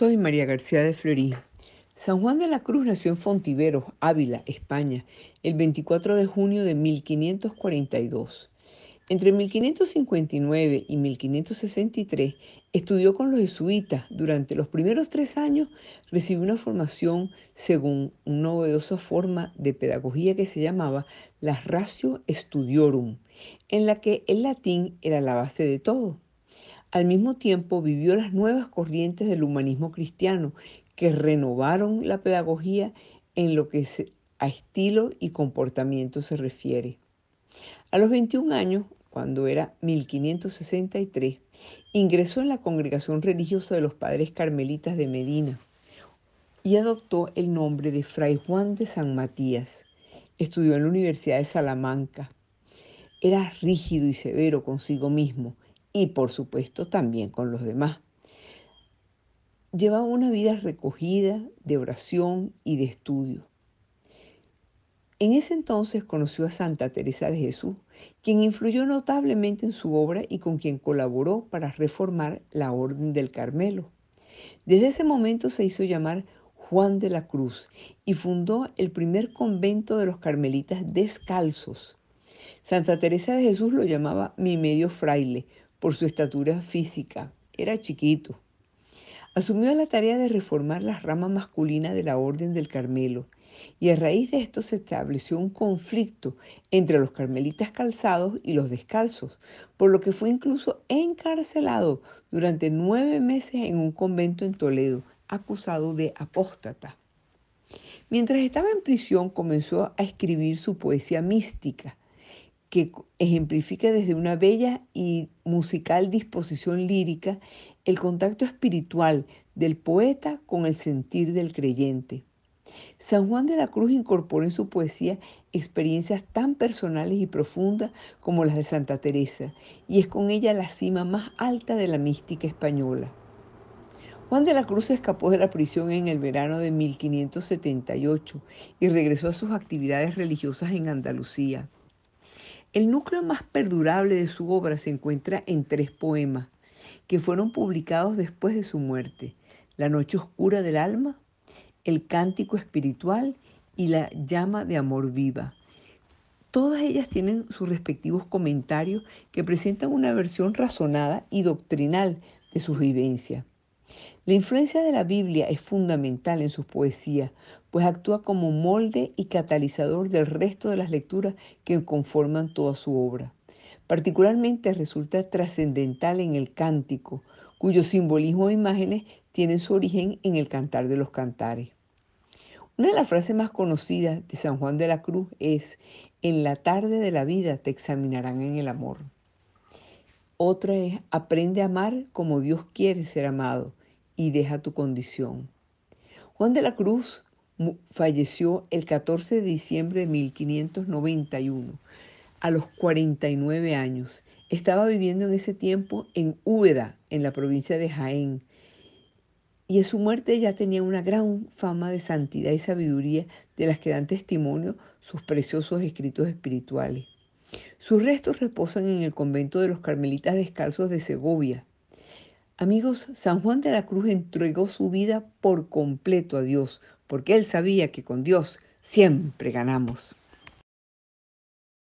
Soy María García de Florín. San Juan de la Cruz nació en Fontiveros, Ávila, España, el 24 de junio de 1542. Entre 1559 y 1563 estudió con los jesuitas. Durante los primeros tres años recibió una formación según una novedosa forma de pedagogía que se llamaba la Ratio Studiorum, en la que el latín era la base de todo. Al mismo tiempo vivió las nuevas corrientes del humanismo cristiano que renovaron la pedagogía en lo que a estilo y comportamiento se refiere. A los 21 años, cuando era 1563, ingresó en la congregación religiosa de los padres carmelitas de Medina y adoptó el nombre de Fray Juan de San Matías. Estudió en la Universidad de Salamanca. Era rígido y severo consigo mismo, y por supuesto también con los demás. Llevaba una vida recogida de oración y de estudio. En ese entonces conoció a Santa Teresa de Jesús, quien influyó notablemente en su obra y con quien colaboró para reformar la Orden del Carmelo. Desde ese momento se hizo llamar Juan de la Cruz y fundó el primer convento de los carmelitas descalzos. Santa Teresa de Jesús lo llamaba mi medio fraile, por su estatura física. Era chiquito. Asumió la tarea de reformar las ramas masculinas de la Orden del Carmelo y a raíz de esto se estableció un conflicto entre los carmelitas calzados y los descalzos, por lo que fue incluso encarcelado durante nueve meses en un convento en Toledo, acusado de apóstata. Mientras estaba en prisión comenzó a escribir su poesía mística, que ejemplifica desde una bella y musical disposición lírica el contacto espiritual del poeta con el sentir del creyente. San Juan de la Cruz incorpora en su poesía experiencias tan personales y profundas como las de Santa Teresa, y es con ella la cima más alta de la mística española. Juan de la Cruz escapó de la prisión en el verano de 1578 y regresó a sus actividades religiosas en Andalucía. El núcleo más perdurable de su obra se encuentra en tres poemas que fueron publicados después de su muerte, La Noche Oscura del Alma, El Cántico Espiritual y La Llama de Amor Viva. Todas ellas tienen sus respectivos comentarios que presentan una versión razonada y doctrinal de sus vivencias. La influencia de la Biblia es fundamental en sus poesías, pues actúa como molde y catalizador del resto de las lecturas que conforman toda su obra. Particularmente resulta trascendental en el cántico, cuyo simbolismo e imágenes tienen su origen en el cantar de los cantares. Una de las frases más conocidas de San Juan de la Cruz es, en la tarde de la vida te examinarán en el amor. Otra es, aprende a amar como Dios quiere ser amado y deja tu condición. Juan de la Cruz falleció el 14 de diciembre de 1591, a los 49 años. Estaba viviendo en ese tiempo en Úbeda, en la provincia de Jaén. Y en su muerte ya tenía una gran fama de santidad y sabiduría de las que dan testimonio sus preciosos escritos espirituales. Sus restos reposan en el convento de los Carmelitas Descalzos de Segovia, Amigos, San Juan de la Cruz entregó su vida por completo a Dios, porque él sabía que con Dios siempre ganamos.